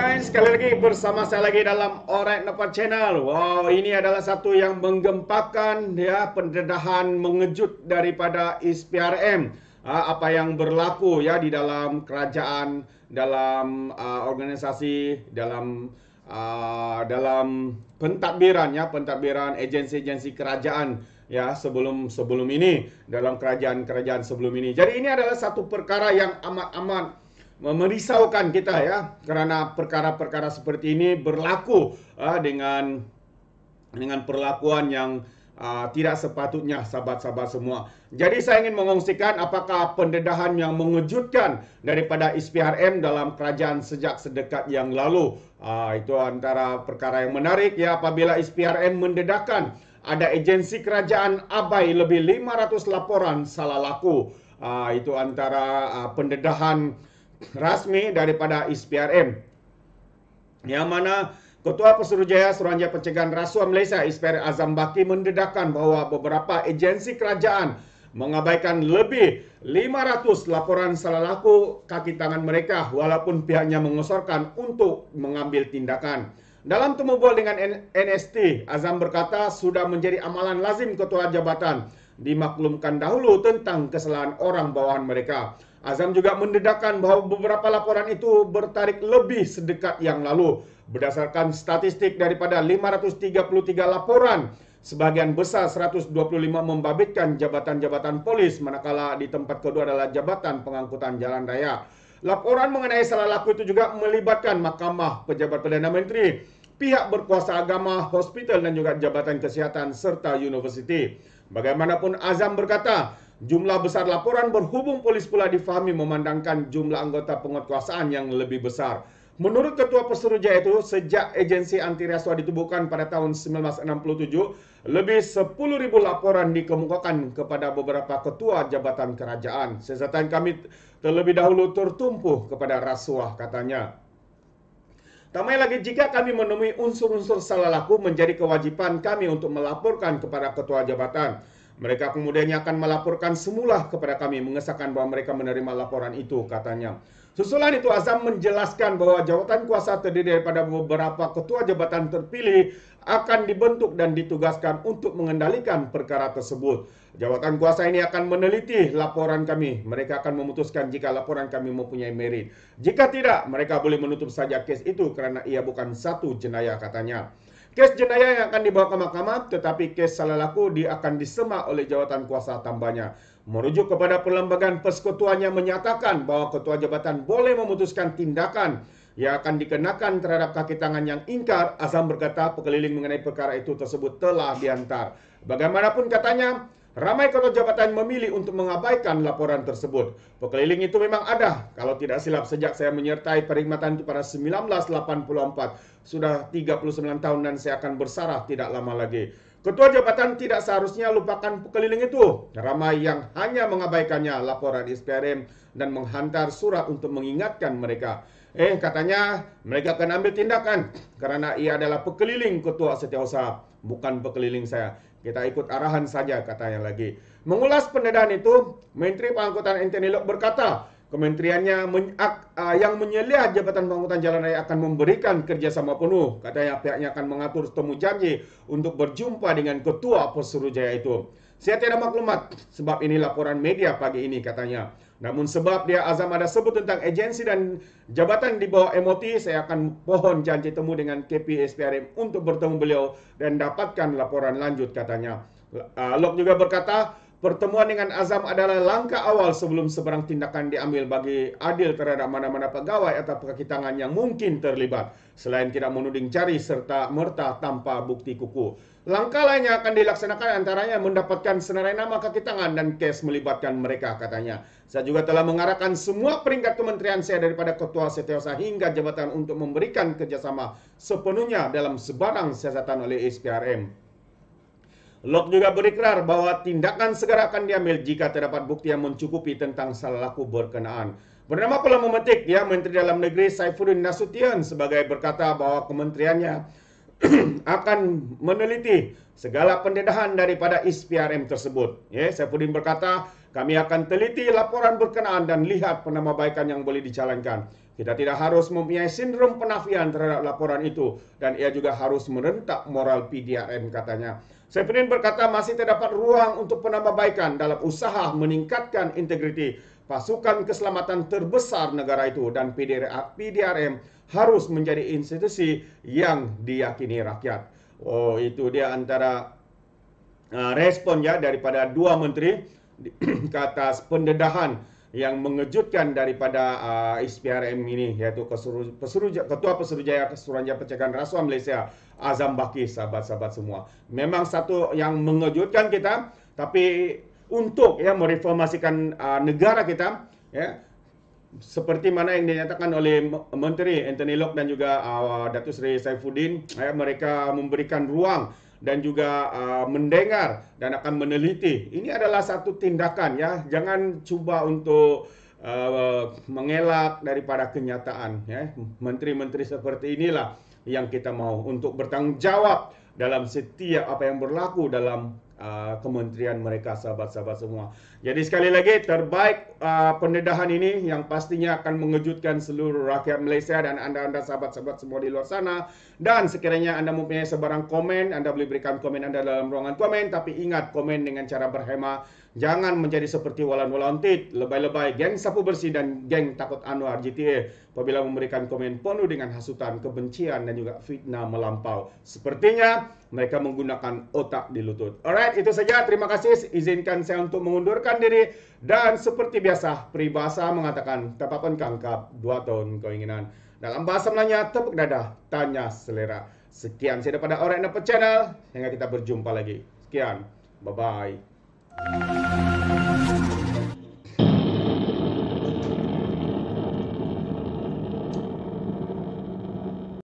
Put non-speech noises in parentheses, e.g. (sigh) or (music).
guys, sekali lagi bersama saya lagi dalam Alright Nepal Channel. Wow, ini adalah satu yang menggemparkan, ya, pendedahan mengejut daripada ISPRM. Ah, apa yang berlaku ya di dalam kerajaan, dalam uh, organisasi, dalam uh, dalam pentadbiran ya, pentadbiran agensi-agensi kerajaan ya sebelum sebelum ini dalam kerajaan-kerajaan sebelum ini. Jadi ini adalah satu perkara yang amat-amat merisaukan kita ya kerana perkara-perkara seperti ini berlaku uh, dengan dengan perlakuan yang uh, tidak sepatutnya sahabat-sahabat semua. Jadi saya ingin mengongsikan apakah pendedahan yang mengejutkan daripada SPRM dalam kerajaan sejak sedekat yang lalu. Uh, itu antara perkara yang menarik ya apabila SPRM mendedahkan ada agensi kerajaan abai lebih 500 laporan salah laku. Uh, itu antara uh, pendedahan rasmi daripada SPRM. Yang mana Ketua Pesuruhjaya Suruhanjaya Pencegahan Rasuah Malaysia SPR Azam Baki mendedahkan bahawa beberapa agensi kerajaan mengabaikan lebih 500 laporan salah laku kaki tangan mereka walaupun pihaknya mengesorkan untuk mengambil tindakan. Dalam temu bual dengan NST, Azam berkata sudah menjadi amalan lazim ketua jabatan dimaklumkan dahulu tentang kesalahan orang bawahan mereka. Azam juga mendedahkan bahawa beberapa laporan itu bertarik lebih sedekat yang lalu. Berdasarkan statistik daripada 533 laporan, sebahagian besar 125 membabitkan jabatan-jabatan polis manakala di tempat kedua adalah jabatan pengangkutan jalan raya. Laporan mengenai salah laku itu juga melibatkan mahkamah pejabat Perdana Menteri, pihak berkuasa agama, hospital dan juga jabatan kesihatan serta universiti. Bagaimanapun Azam berkata, Jumlah besar laporan berhubung polis pula difahami memandangkan jumlah anggota penguatkuasaan yang lebih besar. Menurut Ketua Peseruja itu, sejak agensi anti rasuah ditubuhkan pada tahun 1967, lebih 10,000 laporan dikemukakan kepada beberapa ketua jabatan kerajaan. Sesatan kami terlebih dahulu tertumpu kepada rasuah, katanya. Tambah lagi jika kami menemui unsur-unsur salah laku menjadi kewajipan kami untuk melaporkan kepada ketua jabatan. Mereka kemudiannya akan melaporkan semula kepada kami mengesahkan bahawa mereka menerima laporan itu katanya. Susulan itu Azam menjelaskan bahawa jawatan kuasa terdiri daripada beberapa ketua jabatan terpilih akan dibentuk dan ditugaskan untuk mengendalikan perkara tersebut. Jawatan kuasa ini akan meneliti laporan kami. Mereka akan memutuskan jika laporan kami mempunyai merit. Jika tidak, mereka boleh menutup saja kes itu kerana ia bukan satu jenayah katanya. Kes jenayah yang akan dibawa ke mahkamah tetapi kes salah laku dia akan disemak oleh jawatan kuasa tambahnya. Merujuk kepada perlembagaan persekutuan yang menyatakan bahawa ketua jabatan boleh memutuskan tindakan yang akan dikenakan terhadap kaki tangan yang ingkar, Azam berkata pekeliling mengenai perkara itu tersebut telah diantar. Bagaimanapun katanya, Ramai kalau jabatan memilih untuk mengabaikan laporan tersebut. Pekeliling itu memang ada. Kalau tidak silap, sejak saya menyertai perkhidmatan itu pada 1984, sudah 39 tahun dan saya akan bersarah tidak lama lagi. Ketua jabatan tidak seharusnya lupakan pekeliling itu. Ramai yang hanya mengabaikannya laporan SPRM dan menghantar surat untuk mengingatkan mereka. Eh katanya mereka akan ambil tindakan kerana ia adalah pekeliling ketua setiausaha bukan pekeliling saya. Kita ikut arahan saja kata yang lagi. Mengulas pendedahan itu, Menteri Pengangkutan Anthony Lok berkata, Kementeriannya men, uh, yang menyelia Jabatan Pembangunan Jalan Raya akan memberikan kerjasama penuh. Katanya pihaknya akan mengatur temu janji untuk berjumpa dengan Ketua Pesuruhjaya itu. Saya tidak maklumat sebab ini laporan media pagi ini katanya. Namun sebab dia azam ada sebut tentang agensi dan jabatan di bawah MOT, saya akan pohon janji temu dengan KPSPRM untuk bertemu beliau dan dapatkan laporan lanjut katanya. Uh, Lok juga berkata, Pertemuan dengan Azam adalah langkah awal sebelum sebarang tindakan diambil bagi adil terhadap mana-mana pegawai atau pekaki tangan yang mungkin terlibat selain tidak menuding cari serta merta tanpa bukti kuku. Langkah lain yang akan dilaksanakan antaranya mendapatkan senarai nama kaki tangan dan kes melibatkan mereka katanya. Saya juga telah mengarahkan semua peringkat kementerian saya daripada Ketua Setiausaha hingga jabatan untuk memberikan kerjasama sepenuhnya dalam sebarang siasatan oleh SPRM. Lok juga berikrar bahwa tindakan segera akan diambil jika terdapat bukti yang mencukupi tentang salah laku berkenaan. Bernama pula memetik ya Menteri Dalam Negeri Saifuddin Nasution sebagai berkata bahwa kementeriannya (clears throat) akan meneliti segala pendedahan daripada ISPRM tersebut. Ya, Saifuddin berkata, kami akan teliti laporan berkenaan dan lihat penama baikan yang boleh dijalankan. Kita tidak harus mempunyai sindrom penafian terhadap laporan itu dan ia juga harus merentak moral PDRM katanya. Seferin berkata masih terdapat ruang untuk penambahbaikan dalam usaha meningkatkan integriti pasukan keselamatan terbesar negara itu dan PDRM harus menjadi institusi yang diyakini rakyat. Oh, itu dia antara uh, respon ya daripada dua menteri (clears throat) ke atas pendedahan yang mengejutkan daripada uh, SPRM ini iaitu Kesuru, Pesuruja, Ketua Pesuruhjaya Kesuruhanjaya Pencegahan Rasuah Malaysia Azam Baki sahabat-sahabat semua. Memang satu yang mengejutkan kita tapi untuk ya mereformasikan uh, negara kita ya seperti mana yang dinyatakan oleh Menteri Anthony Locke dan juga uh, Datuk Seri Saifuddin ya, mereka memberikan ruang dan juga uh, mendengar dan akan meneliti. Ini adalah satu tindakan ya. Jangan cuba untuk uh, mengelak daripada kenyataan ya. Menteri-menteri seperti inilah yang kita mau untuk bertanggungjawab dalam setiap apa yang berlaku dalam Ah, kementerian mereka sahabat-sahabat semua. Jadi sekali lagi terbaik uh, pendedahan ini yang pastinya akan mengejutkan seluruh rakyat Malaysia dan anda-anda sahabat-sahabat semua di luar sana. Dan sekiranya anda mempunyai sebarang komen, anda boleh berikan komen anda dalam ruangan komen. Tapi ingat komen dengan cara berhemah, Jangan menjadi seperti Walan Walantit, lebay-lebay, geng sapu bersih dan geng takut Anwar GTA apabila memberikan komen penuh dengan hasutan, kebencian dan juga fitnah melampau. Sepertinya mereka menggunakan otak di lutut. Alright, itu saja. Terima kasih. Izinkan saya untuk mengundurkan diri. Dan seperti biasa, peribahasa mengatakan, tepapun kangkap, dua tahun keinginan. Dalam bahasa menanya, tepuk dada, tanya selera. Sekian saya daripada Orang Channel. Hingga kita berjumpa lagi. Sekian. Bye-bye.